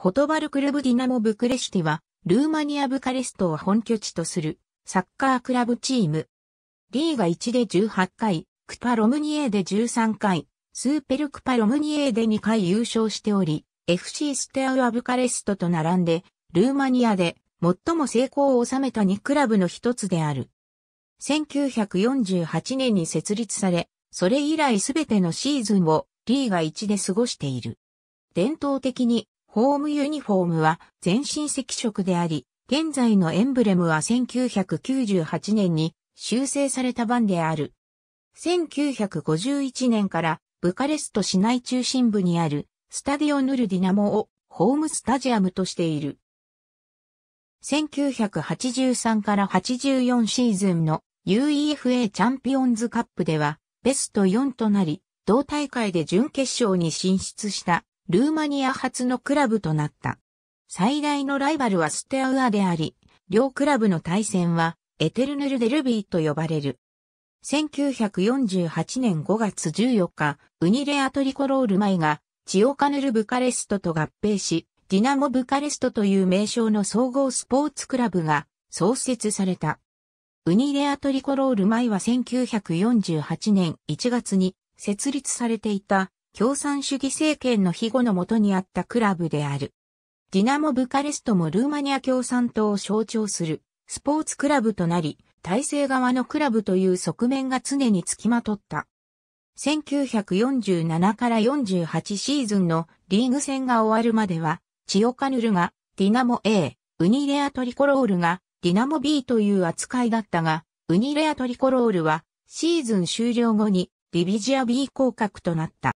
ホトバルクルブディナモ・ブクレシティは、ルーマニア・ブカレストを本拠地とする、サッカークラブチーム。リーガ1で18回、クパ・ロムニエで13回、スーペルクパ・ロムニエで2回優勝しており、FC ステアウア・ブカレストと並んで、ルーマニアで最も成功を収めた2クラブの一つである。1948年に設立され、それ以来すべてのシーズンをリーガ1で過ごしている。伝統的にホームユニフォームは全身赤色であり、現在のエンブレムは1998年に修正された版である。1951年からブカレスト市内中心部にあるスタディオヌルディナモをホームスタジアムとしている。1983から84シーズンの UEFA チャンピオンズカップではベスト4となり、同大会で準決勝に進出したルーマニア初のクラブとなった。最大のライバルはステアウアであり、両クラブの対戦はエテルヌルデルビーと呼ばれる。1948年5月14日、ウニレアトリコロール前がチオカヌルブカレストと合併し、ディナモブカレストという名称の総合スポーツクラブが創設された。ウニレアトリコロール前は1948年1月に設立されていた共産主義政権の庇護のもとにあったクラブである。ディナモ・ブカレストもルーマニア共産党を象徴するスポーツクラブとなり、体制側のクラブという側面が常につきまとった。1947から48シーズンのリーグ戦が終わるまでは、チオカヌルがディナモ A、ウニレアトリコロールがディナモ B という扱いだったが、ウニレアトリコロールはシーズン終了後にビビジア B 降格となった。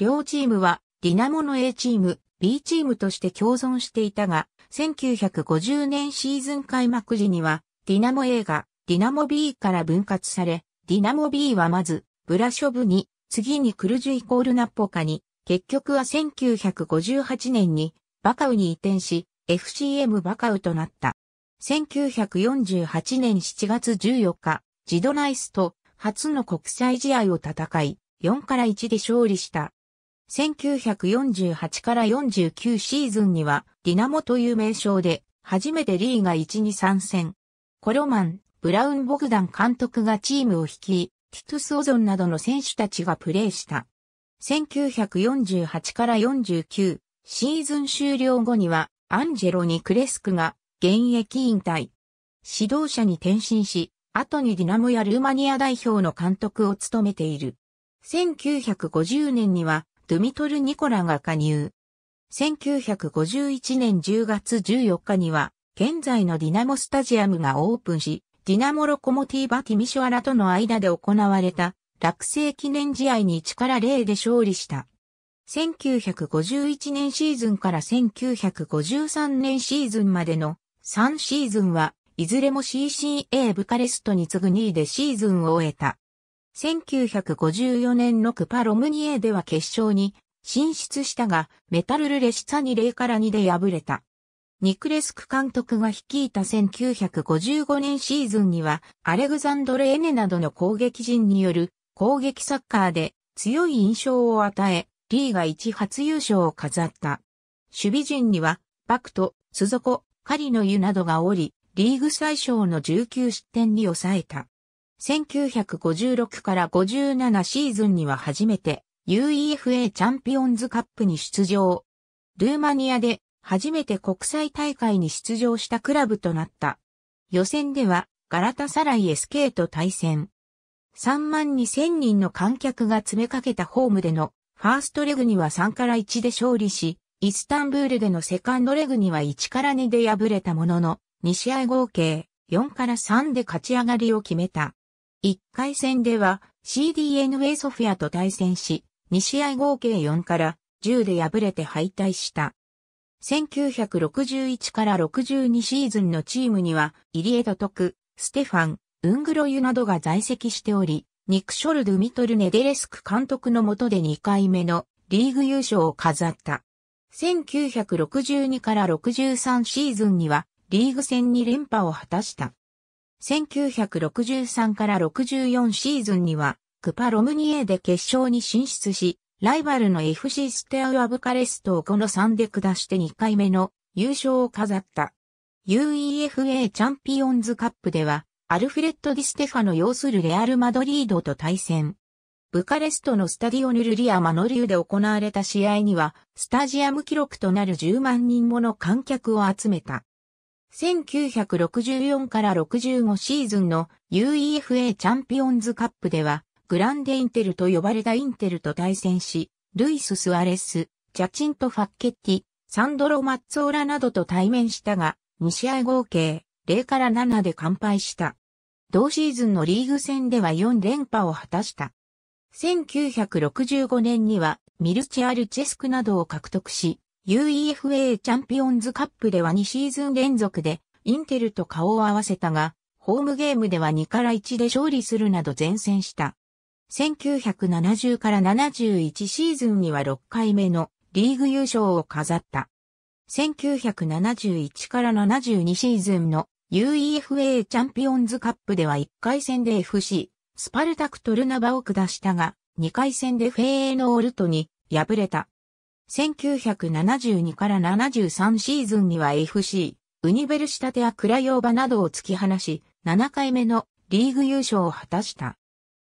両チームは、ディナモの A チーム、B チームとして共存していたが、1950年シーズン開幕時には、ディナモ A が、ディナモ B から分割され、ディナモ B はまず、ブラショブに、次にクルジュイコールナッポカに、結局は1958年に、バカウに移転し、FCM バカウとなった。1948年7月14日、ジドナイスと初の国際試合を戦い、4から1で勝利した1948から49シーズンには、ディナモという名称で、初めてリーが1に参戦。コロマン、ブラウン・ボグダン監督がチームを率い、ティトゥス・オゾンなどの選手たちがプレーした。1948から49シーズン終了後にはアンジェロにクレスクが現役引退。指導者に転身し、後にディナモやルーマニア代表の監督を務めている。1950年にはドゥミトル・ニコラが加入。1951年10月14日には、現在のディナモスタジアムがオープンし、ディナモロコモティバ・ティミショアラとの間で行われた、落成記念試合に1から0で勝利した。1951年シーズンから1953年シーズンまでの3シーズンは、いずれも CCA ブカレストに次ぐ2位でシーズンを終えた。1954年のクパロムニエでは決勝に進出したが、メタルルレシツァに0から2で敗れた。ニクレスク監督が率いた1955年シーズンには、アレグザンドレ・エネなどの攻撃陣による攻撃サッカーで強い印象を与え、リーが1初優勝を飾った。守備陣には、バクト、スゾコ、カリの湯などがおり、リーグ最小の19失点に抑えた。1956から57シーズンには初めて UEFA チャンピオンズカップに出場。ルーマニアで初めて国際大会に出場したクラブとなった。予選ではガラタサライ SK と対戦。3万2000人の観客が詰めかけたホームでのファーストレグには3から1で勝利し、イスタンブールでのセカンドレグには1から2で敗れたものの、2試合合計4から3で勝ち上がりを決めた。1回戦では CDNA ソフィアと対戦し、2試合合計4から10で敗れて敗退した。1961から62シーズンのチームには、イリエド・トク、ステファン、ウングロユなどが在籍しており、ニク・ショルドミトル・ネデレスク監督の下で2回目のリーグ優勝を飾った。1962から63シーズンには、リーグ戦に連覇を果たした。1963から64シーズンには、クパ・ロムニエで決勝に進出し、ライバルの FC ステアウアブカレストをこの3で下して2回目の優勝を飾った。UEFA チャンピオンズカップでは、アルフレッド・ディ・ステファの擁するレアル・マドリードと対戦。ブカレストのスタディオヌルリア・マノリューで行われた試合には、スタジアム記録となる10万人もの観客を集めた。1964から65シーズンの UEFA チャンピオンズカップでは、グランデインテルと呼ばれたインテルと対戦し、ルイス・スアレス、ジャチント・ファッケッティ、サンドロ・マッツォーラなどと対面したが、2試合合計0から7で完敗した。同シーズンのリーグ戦では4連覇を果たした。1965年にはミルチ・アルチェスクなどを獲得し、UEFA チャンピオンズカップでは2シーズン連続でインテルと顔を合わせたが、ホームゲームでは2から1で勝利するなど前線した。1970から71シーズンには6回目のリーグ優勝を飾った。1971から72シーズンの UEFA チャンピオンズカップでは1回戦で FC、スパルタクトルナバを下したが、2回戦でフェーノールトに敗れた。1972から73シーズンには FC、ウニベルシタテアクラヨーバなどを突き放し、7回目のリーグ優勝を果たした。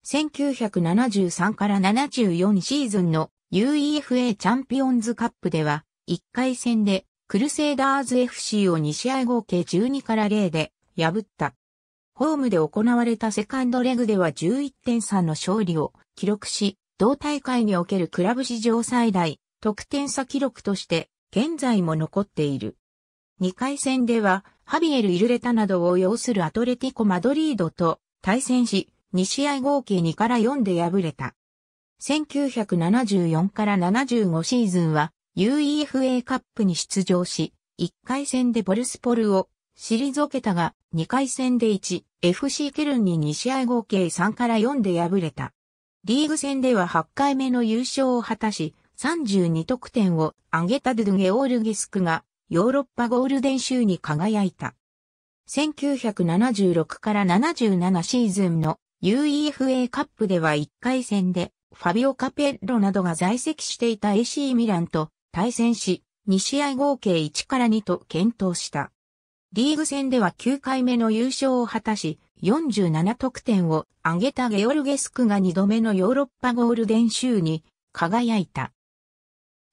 1973から74シーズンの UEFA チャンピオンズカップでは、1回戦でクルセイダーズ FC を2試合合計12から0で破った。ホームで行われたセカンドレグでは11.3の勝利を記録し、同大会におけるクラブ史上最大得点差記録として現在も残っている。2回戦では、ハビエル・イルレタなどを擁するアトレティコ・マドリードと対戦し、2試合合計2から4で敗れた。1974から75シーズンは UEFA カップに出場し、1回戦でボルスポルを退けたが、2回戦で1、FC ケルンに2試合合計3から4で敗れた。リーグ戦では8回目の優勝を果たし、32得点を挙げたドゥドゥゲオールゲスクがヨーロッパゴールデン州に輝いた。1976から77シーズンの UEFA カップでは1回戦でファビオ・カペッロなどが在籍していた AC ミランと対戦し、2試合合計1から2と検討した。リーグ戦では9回目の優勝を果たし、47得点を挙げたゲオルゲスクが2度目のヨーロッパゴールデン州に輝いた。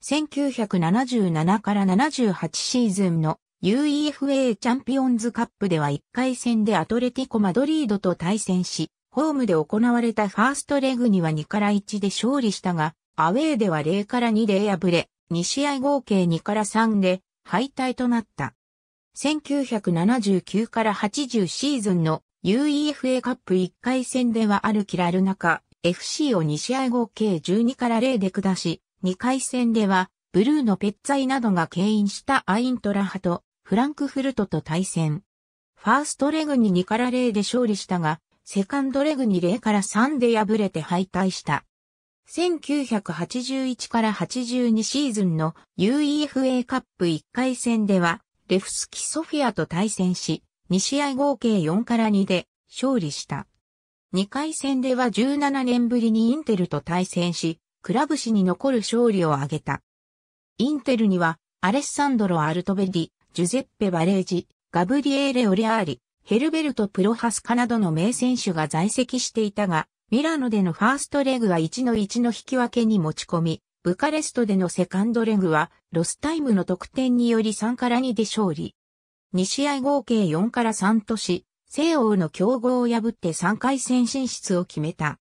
1977から78シーズンの UEFA チャンピオンズカップでは1回戦でアトレティコ・マドリードと対戦し、ホームで行われたファーストレグには2から1で勝利したが、アウェーでは0から2で敗れ、2試合合計2から3で敗退となった。1979から80シーズンの UEFA カップ1回戦ではあるキラルナカ FC を2試合合計12から0で下し、2回戦では、ブルーのペッツァイなどが牽引したアイントラ派とフランクフルトと対戦。ファーストレグに2から0で勝利したが、セカンドレグに0から3で敗れて敗退した。1981から82シーズンの UEFA カップ1回戦では、レフスキ・ソフィアと対戦し、2試合合計4から2で勝利した。2回戦では17年ぶりにインテルと対戦し、クラブ史に残る勝利を挙げた。インテルには、アレッサンドロ・アルトベディ、ジュゼッペ・バレージ、ガブリエーレ・オレアーリ、ヘルベルト・プロハスカなどの名選手が在籍していたが、ミラノでのファーストレグは1の1の引き分けに持ち込み、ブカレストでのセカンドレグは、ロスタイムの得点により3から2で勝利。2試合合計4から3とし、西欧の強豪を破って3回戦進出を決めた。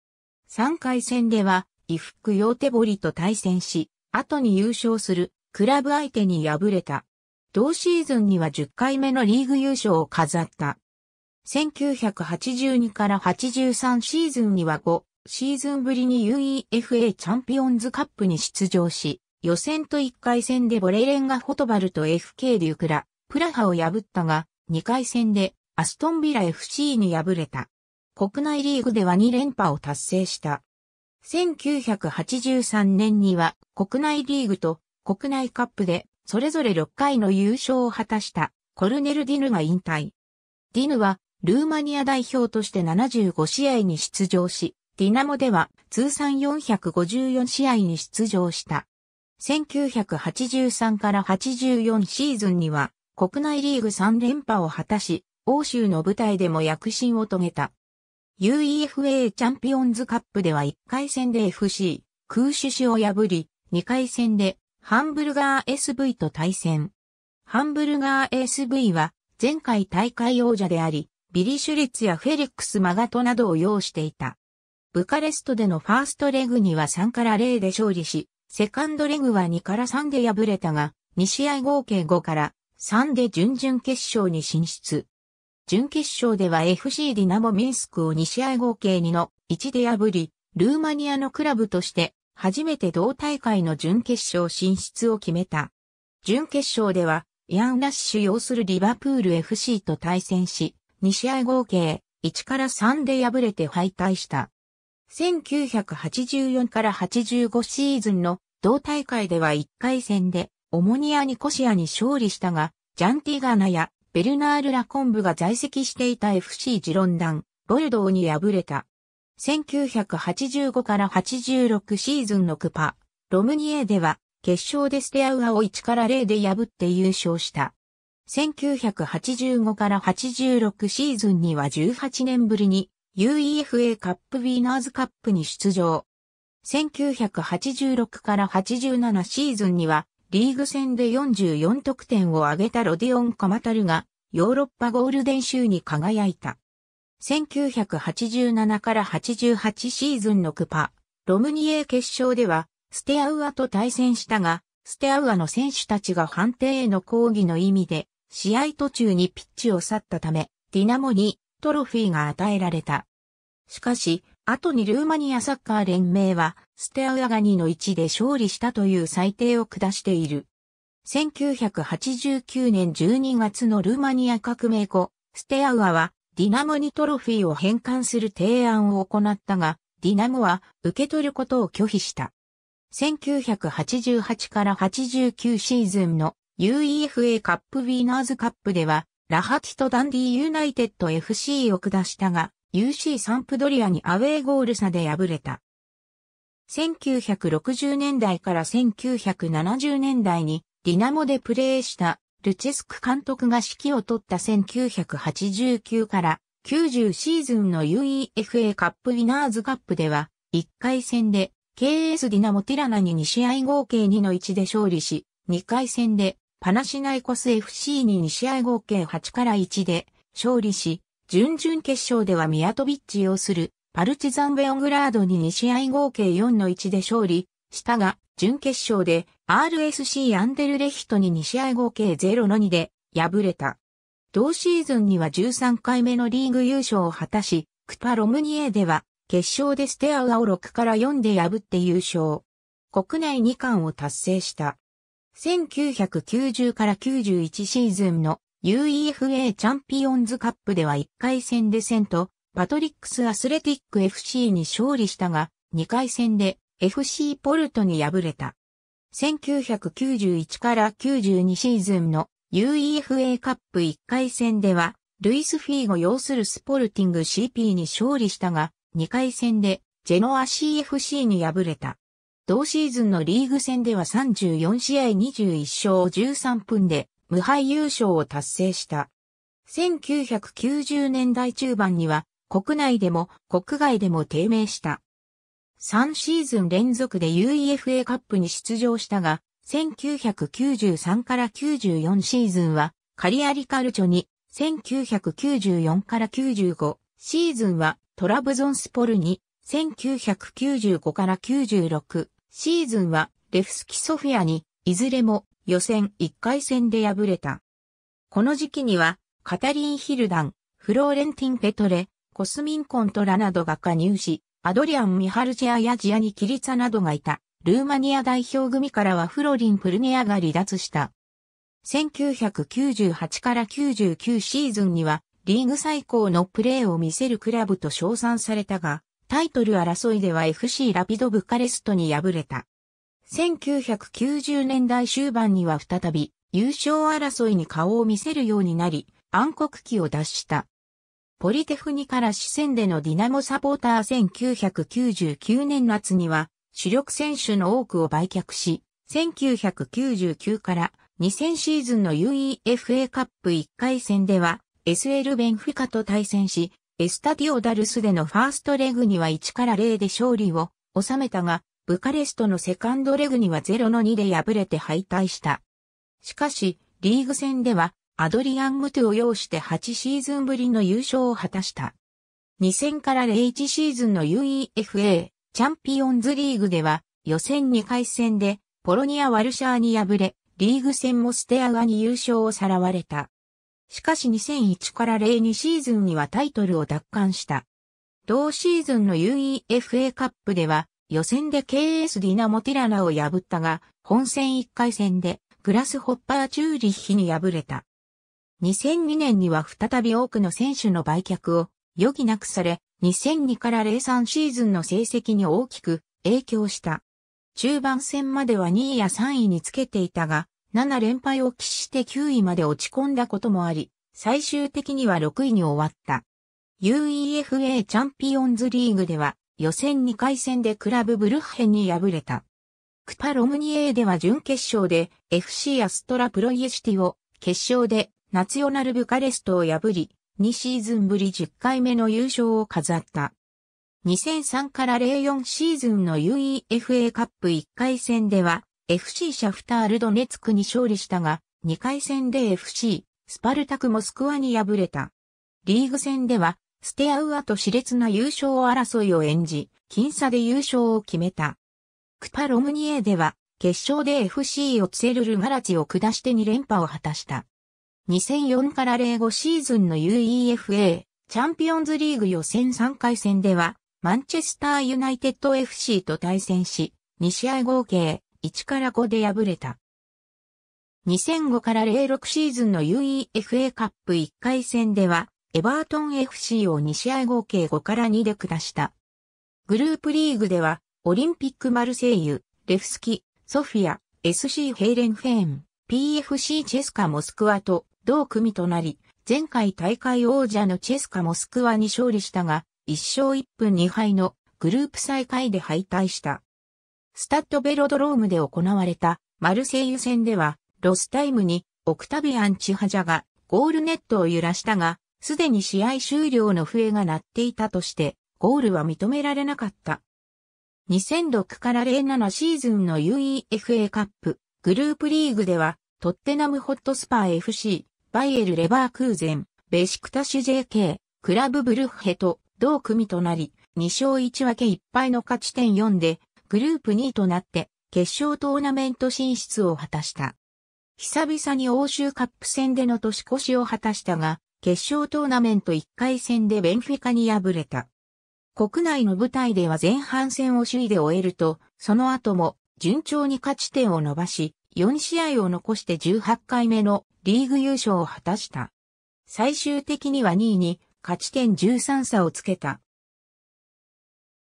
3回戦では、伊福洋手堀と対戦し、後に優勝するクラブ相手に敗れた。同シーズンには10回目のリーグ優勝を飾った。1982から83シーズンには5シーズンぶりに UEFA チャンピオンズカップに出場し、予選と1回戦でボレレンガ・ホトバルと FK デュクラ、プラハを破ったが、2回戦でアストンビラ FC に敗れた。国内リーグでは2連覇を達成した。1983年には国内リーグと国内カップでそれぞれ6回の優勝を果たしたコルネル・ディヌが引退。ディヌはルーマニア代表として75試合に出場し、ディナモでは通算454試合に出場した。1983から84シーズンには国内リーグ3連覇を果たし、欧州の舞台でも躍進を遂げた。UEFA チャンピオンズカップでは1回戦で FC、空手士を破り、2回戦でハンブルガー SV と対戦。ハンブルガー SV は前回大会王者であり、ビリシュリツやフェリックス・マガトなどを擁していた。ブカレストでのファーストレグには3から0で勝利し、セカンドレグは2から3で敗れたが、2試合合計5から3で準々決勝に進出。準決勝では FC ディナモミンスクを2試合合計2の1で破り、ルーマニアのクラブとして初めて同大会の準決勝進出を決めた。準決勝では、ヤン・ラッシュ擁するリバプール FC と対戦し、2試合合計1から3で敗れて敗退した。1984から85シーズンの同大会では1回戦で、オモニア・ニコシアに勝利したが、ジャンティガナやベルナール・ラコンブが在籍していた FC ジロンダン、ボルドーに敗れた。1985から86シーズンのクパ、ロムニエでは、決勝でステアウアを1から0で破って優勝した。1985から86シーズンには18年ぶりに UEFA カップウィーナーズカップに出場。1986から87シーズンにはリーグ戦で44得点を挙げたロディオン・カマタルが、ヨーロッパゴールデン州に輝いた。1987から88シーズンのクパ、ロムニエ決勝では、ステアウアと対戦したが、ステアウアの選手たちが判定への抗議の意味で、試合途中にピッチを去ったため、ディナモにトロフィーが与えられた。しかし、後にルーマニアサッカー連盟は、ステアウアガニの位置で勝利したという裁定を下している。1989年12月のルーマニア革命後、ステアウアは、ディナモにトロフィーを返還する提案を行ったが、ディナモは受け取ることを拒否した。1988から89シーズンの UEFA カップウィーナーズカップでは、ラハティとダンディユナイテッド FC を下したが、UC サンプドリアにアウェーゴール差で敗れた。1960年代から1970年代にディナモでプレーしたルチェスク監督が指揮を取った1989から90シーズンの UEFA カップウィナーズカップでは1回戦で KS ディナモティラナに2試合合計2の1で勝利し2回戦でパナシナイコス FC に2試合合計8から1で勝利し準々決勝ではミヤトビッチ擁するパルチザンベオグラードに2試合合計4の1で勝利したが、準決勝で RSC アンデルレヒトに2試合合計0の2で敗れた。同シーズンには13回目のリーグ優勝を果たし、クパロムニエでは決勝でステアウアを6から4で破って優勝。国内2冠を達成した。1990から91シーズンの UEFA チャンピオンズカップでは1回戦で戦と、パトリックスアスレティック FC に勝利したが、2回戦で FC ポルトに敗れた。1991から92シーズンの UEFA カップ1回戦では、ルイス・フィーゴ擁するスポルティング CP に勝利したが、2回戦でジェノア CFC に敗れた。同シーズンのリーグ戦では34試合21勝13分で無敗優勝を達成した。1990年代中盤には国内でも国外でも低迷した。3シーズン連続で UEFA カップに出場したが、1993から94シーズンはカリアリカルチョに、1994から95シーズンはトラブゾンスポルに、1995から96シーズンはレフスキソフィアに、いずれも予選1回戦で敗れた。この時期には、カタリン・ヒルダン、フローレンティン・ペトレ、コスミン・コントラなどが加入し、アドリアン・ミハルジェアやジアニ・キリツァなどがいた。ルーマニア代表組からはフロリン・プルネアが離脱した。1998から99シーズンには、リーグ最高のプレーを見せるクラブと称賛されたが、タイトル争いでは FC ラピドブカレストに敗れた。1990年代終盤には再び優勝争いに顔を見せるようになり、暗黒期を脱した。ポリテフニから視線でのディナモサポーター1999年夏には主力選手の多くを売却し、1999から2000シーズンの UEFA カップ1回戦では SL ベンフィカと対戦し、エスタディオダルスでのファーストレグには1から0で勝利を収めたが、ブカレストのセカンドレグには0の2で敗れて敗退した。しかし、リーグ戦では、アドリアン・ムトゥを擁して8シーズンぶりの優勝を果たした。2000から01シーズンの UEFA チャンピオンズリーグでは、予選2回戦で、ポロニア・ワルシャーに敗れ、リーグ戦もステアガに優勝をさらわれた。しかし2001から02シーズンにはタイトルを奪還した。同シーズンの UEFA カップでは、予選で KS ディナモティラナを破ったが、本戦1回戦でグラスホッパーチューリッヒに敗れた。2002年には再び多くの選手の売却を余儀なくされ、2002から03シーズンの成績に大きく影響した。中盤戦までは2位や3位につけていたが、7連敗を喫して9位まで落ち込んだこともあり、最終的には6位に終わった。UEFA チャンピオンズリーグでは予選2回戦でクラブブルッヘンに敗れた。クパロムニエーでは準決勝で FC アストラプロイエシティを決勝でナツヨナルブカレストを破り、2シーズンぶり10回目の優勝を飾った。2003から04シーズンの UEFA カップ1回戦では FC シャフタールドネツクに勝利したが、2回戦で FC スパルタクモスクワに敗れた。リーグ戦ではステアウアと熾烈な優勝争いを演じ、僅差で優勝を決めた。クパロムニエでは、決勝で FC オツェルルガラチを下して2連覇を果たした。2004から05シーズンの UEFA チャンピオンズリーグ予選3回戦では、マンチェスターユナイテッド FC と対戦し、2試合合計1から5で敗れた。2005から06シーズンの UEFA カップ1回戦では、エバートン FC を2試合合計5から2で下した。グループリーグでは、オリンピックマルセイユ、レフスキ、ソフィア、SC ヘイレンフェーン、PFC チェスカモスクワと同組となり、前回大会王者のチェスカモスクワに勝利したが、1勝1分2敗のグループ最下位で敗退した。スタッドベロドロームで行われたマルセイユ戦では、ロスタイムにオクタビアン・チハジャがゴールネットを揺らしたが、すでに試合終了の笛が鳴っていたとして、ゴールは認められなかった。2006から07シーズンの UEFA カップ、グループリーグでは、トッテナムホットスパー FC、バイエル・レバークーゼン、ベシクタシュ JK、クラブブルッヘと同組となり、2勝1分け1敗の勝ち点4で、グループ2位となって、決勝トーナメント進出を果たした。久々に欧州カップ戦での年越しを果たしたが、決勝トーナメント1回戦でベンフィカに敗れた。国内の舞台では前半戦を首位で終えると、その後も順調に勝ち点を伸ばし、4試合を残して18回目のリーグ優勝を果たした。最終的には2位に勝ち点13差をつけた。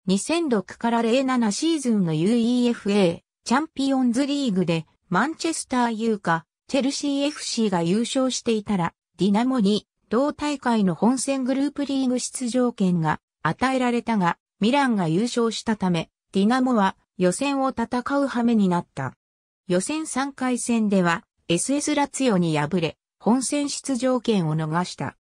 2006から07シーズンの UEFA チャンピオンズリーグでマンチェスター優かチェルシー FC が優勝していたらディナモに同大会の本戦グループリーグ出場権が与えられたが、ミランが優勝したため、ディナモは予選を戦う羽目になった。予選3回戦では SS ラツヨに敗れ、本戦出場権を逃した。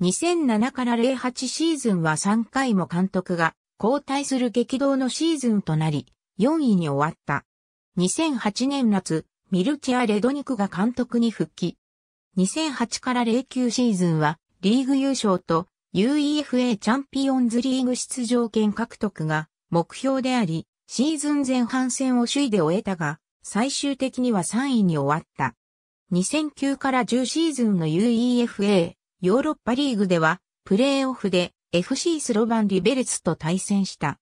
2007から08シーズンは3回も監督が交代する激動のシーズンとなり、4位に終わった。2008年夏、ミルチア・レドニクが監督に復帰。2008から09シーズンはリーグ優勝と UEFA チャンピオンズリーグ出場権獲得が目標であり、シーズン前半戦を首位で終えたが、最終的には3位に終わった。2009から10シーズンの UEFA ヨーロッパリーグでは、プレーオフで FC スロバン・リベレツと対戦した。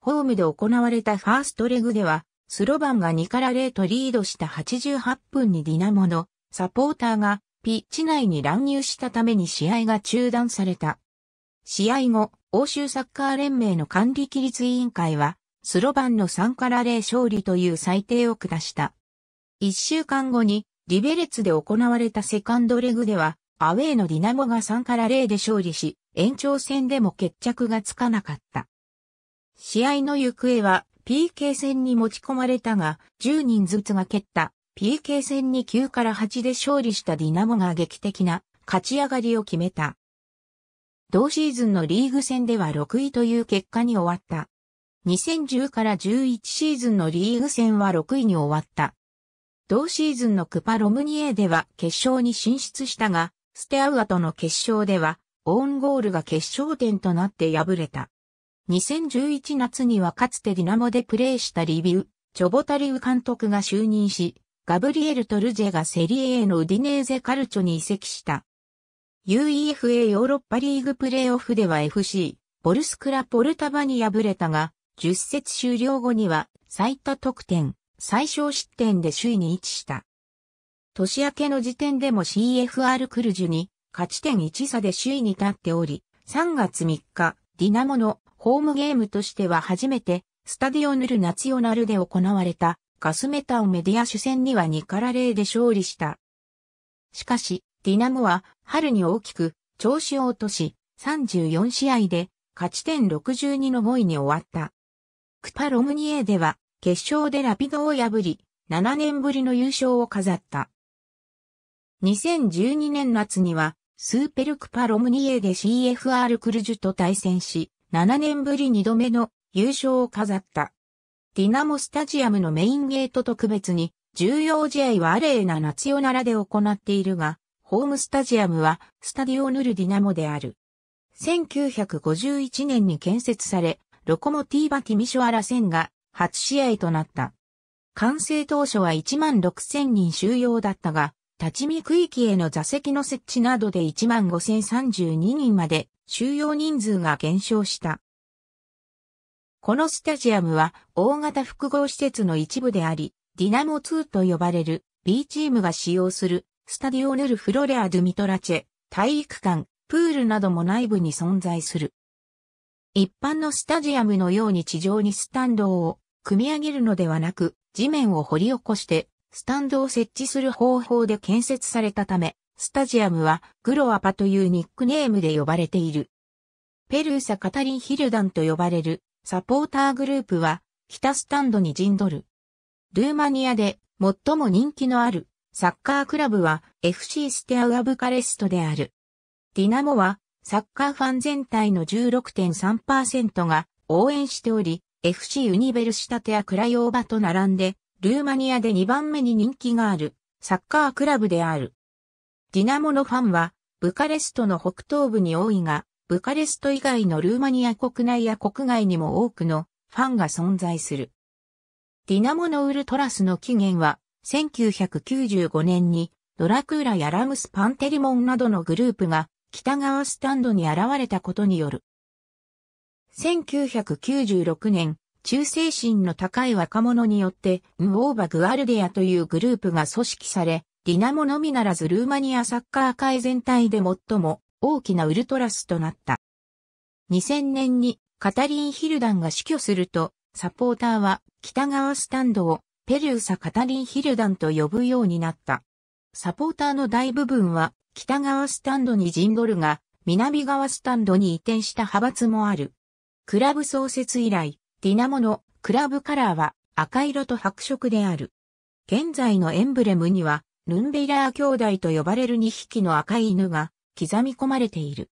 ホームで行われたファーストレグでは、スロバンが2から0とリードした88分にディナモのサポーターがピッチ内に乱入したために試合が中断された。試合後、欧州サッカー連盟の管理規律委員会は、スロバンの3から0勝利という裁定を下した。1週間後に、リベレツで行われたセカンドレグでは、アウェイのディナモが3から0で勝利し、延長戦でも決着がつかなかった。試合の行方は PK 戦に持ち込まれたが、10人ずつが蹴った PK 戦に9から8で勝利したディナモが劇的な勝ち上がりを決めた。同シーズンのリーグ戦では6位という結果に終わった。2010から11シーズンのリーグ戦は6位に終わった。同シーズンのクパ・ロムニエでは決勝に進出したが、ステアウアとの決勝では、オウンゴールが決勝点となって敗れた。2011夏にはかつてディナモでプレーしたリビウ、ジョボタリウ監督が就任し、ガブリエル・トルジェがセリエ A のウディネーゼ・カルチョに移籍した。UEFA ヨーロッパリーグプレーオフでは FC、ボルスクラ・ポルタバに敗れたが、10節終了後には最多得点、最小失点で首位に位置した。年明けの時点でも CFR クルジュに勝ち点1差で首位に立っており、3月3日、ディナモのホームゲームとしては初めてスタディオヌルナツオナルで行われたガスメタをメディア主戦には2から0で勝利した。しかし、ディナムは春に大きく調子を落とし、34試合で勝ち点62の5位に終わった。クパロムニエでは決勝でラピドを破り、7年ぶりの優勝を飾った。2012年夏にはスーペルクパロムニエで CFR クルジュと対戦し、7年ぶり2度目の優勝を飾った。ディナモスタジアムのメインゲート特別に、重要試合はアレーナ夏夜ならで行っているが、ホームスタジアムはスタディオヌルディナモである。1951年に建設され、ロコモティーバティミショアラ戦が初試合となった。完成当初は1万6000人収容だったが、立ち見区域への座席の設置などで1万5032人まで収容人数が減少した。このスタジアムは大型複合施設の一部であり、ディナモ2と呼ばれる B チームが使用するスタディオヌルフロレアドゥミトラチェ、体育館、プールなども内部に存在する。一般のスタジアムのように地上にスタンドを組み上げるのではなく、地面を掘り起こしてスタンドを設置する方法で建設されたため、スタジアムはグロアパというニックネームで呼ばれている。ペルーサ・カタリン・ヒルダンと呼ばれるサポーターグループは北スタンドに陣取る。ルーマニアで最も人気のあるサッカークラブは FC ステアウアブカレストである。ディナモはサッカーファン全体の16.3%が応援しており、FC ユニベルシタテアクラヨーバと並んで、ルーマニアで2番目に人気があるサッカークラブである。ディナモのファンはブカレストの北東部に多いが、ブカレスト以外のルーマニア国内や国外にも多くのファンが存在する。ディナモのウルトラスの起源は、1995年にドラクーラやラムス・パンテリモンなどのグループが北側スタンドに現れたことによる。1996年、忠誠心の高い若者によって、ムオーバ・グアルディアというグループが組織され、ディナモのみならずルーマニアサッカー界全体で最も大きなウルトラスとなった。2000年にカタリン・ヒルダンが死去すると、サポーターは北側スタンドをペルーサ・カタリン・ヒルダンと呼ぶようになった。サポーターの大部分は北側スタンドに陣取るが、南側スタンドに移転した派閥もある。クラブ創設以来、ディナモのクラブカラーは赤色と白色である。現在のエンブレムには、ヌンベイラー兄弟と呼ばれる2匹の赤い犬が刻み込まれている。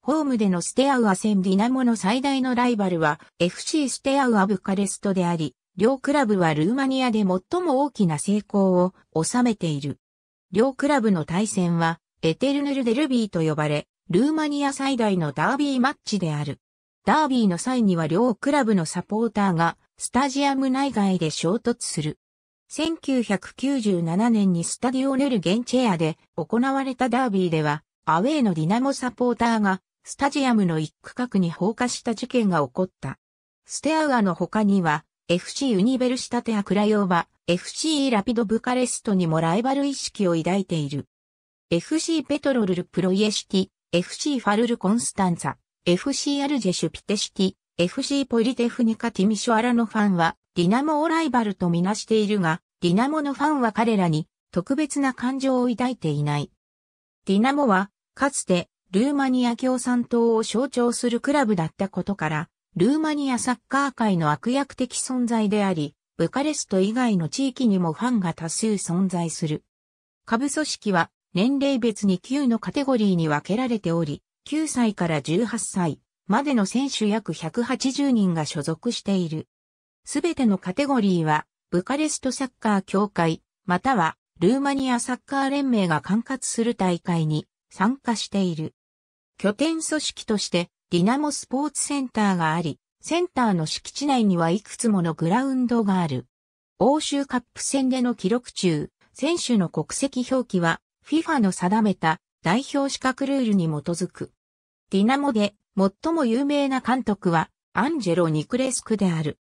ホームでのステアウア戦ディナモの最大のライバルは FC ステアウアブカレストであり、両クラブはルーマニアで最も大きな成功を収めている。両クラブの対戦はエテルヌルデルビーと呼ばれ、ルーマニア最大のダービーマッチである。ダービーの際には両クラブのサポーターがスタジアム内外で衝突する。1997年にスタディオネル・ゲンチェアで行われたダービーではアウェーのディナモサポーターが、スタジアムの一区画に放火した事件が起こった。ステアウアの他には、FC ユニベルシタテアクラヨーバ、FC ラピドブカレストにもライバル意識を抱いている。FC ペトロルルプロイエシティ、FC ファルルコンスタンザ、FC アルジェシュピテシティ、FC ポリテフニカティミショアラのファンは、ディナモをライバルとみなしているが、ディナモのファンは彼らに特別な感情を抱いていない。ディナモはかつて、ルーマニア共産党を象徴するクラブだったことから、ルーマニアサッカー界の悪役的存在であり、ブカレスト以外の地域にもファンが多数存在する。下部組織は年齢別に9のカテゴリーに分けられており、9歳から18歳までの選手約180人が所属している。すべてのカテゴリーは、ブカレストサッカー協会、またはルーマニアサッカー連盟が管轄する大会に参加している。拠点組織として、ディナモスポーツセンターがあり、センターの敷地内にはいくつものグラウンドがある。欧州カップ戦での記録中、選手の国籍表記は FIFA の定めた代表資格ルールに基づく。ディナモで最も有名な監督はアンジェロ・ニクレスクである。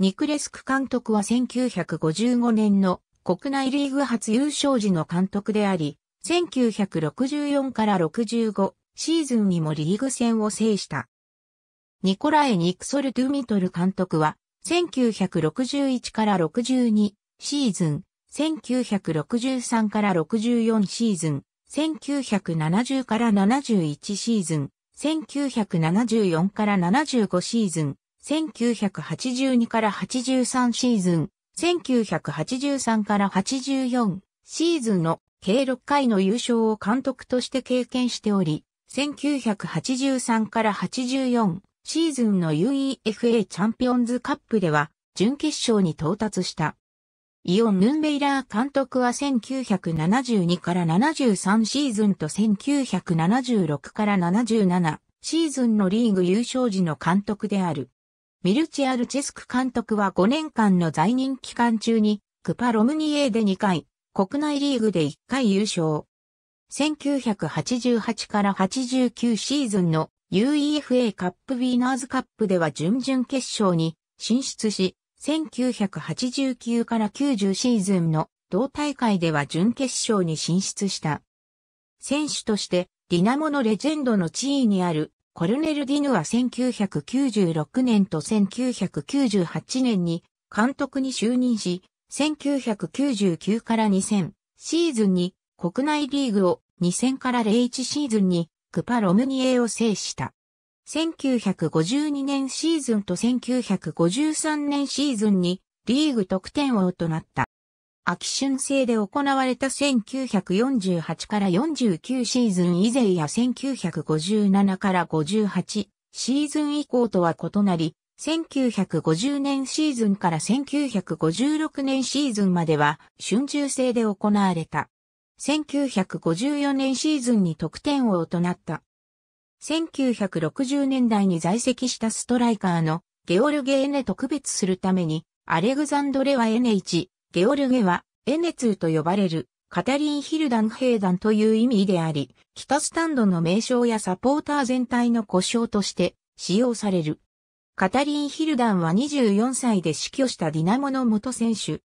ニクレスク監督は1955年の国内リーグ初優勝時の監督であり、1964から65シーズンにもリーグ戦を制した。ニコライ・ニクソル・ドゥミトル監督は、1961から62シーズン、1963から64シーズン、1970から71シーズン、1974から75シーズン、1982から83シーズン、1983から84シーズンの計6回の優勝を監督として経験しており、1983から84シーズンの UEFA チャンピオンズカップでは準決勝に到達した。イオン・ヌンベイラー監督は1972から73シーズンと1976から77シーズンのリーグ優勝時の監督である。ミルチ・アルチェスク監督は5年間の在任期間中にクパ・ロムニエで2回、国内リーグで1回優勝。1988から89シーズンの UEFA カップウィーナーズカップでは準々決勝に進出し、1989から90シーズンの同大会では準決勝に進出した。選手として、ディナモのレジェンドの地位にあるコルネル・ディヌは1996年と1998年に監督に就任し、1999から2000シーズンに国内リーグを2000から01シーズンにクパロムニエを制した。1952年シーズンと1953年シーズンにリーグ得点王となった。秋春制で行われた1948から49シーズン以前や1957から58シーズン以降とは異なり、1950年シーズンから1956年シーズンまでは春秋制で行われた。1954年シーズンに得点王となった。1960年代に在籍したストライカーのゲオルゲ・エネと区別するために、アレグザンドレはエネ1、ゲオルゲはエネ2と呼ばれる、カタリン・ヒルダン兵団という意味であり、北スタンドの名称やサポーター全体の故障として使用される。カタリン・ヒルダンは24歳で死去したディナモの元選手。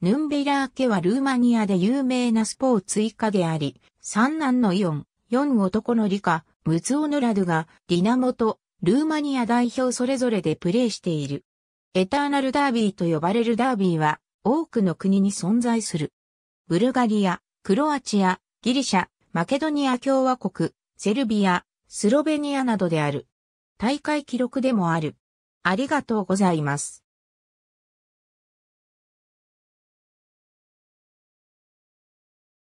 ヌンベラー家はルーマニアで有名なスポーツ一家であり、三男のイオン、四男のリカ、ムツオノラドがディナモとルーマニア代表それぞれでプレーしている。エターナルダービーと呼ばれるダービーは多くの国に存在する。ブルガリア、クロアチア、ギリシャ、マケドニア共和国、セルビア、スロベニアなどである。大会記録でもある。ありがとうございます。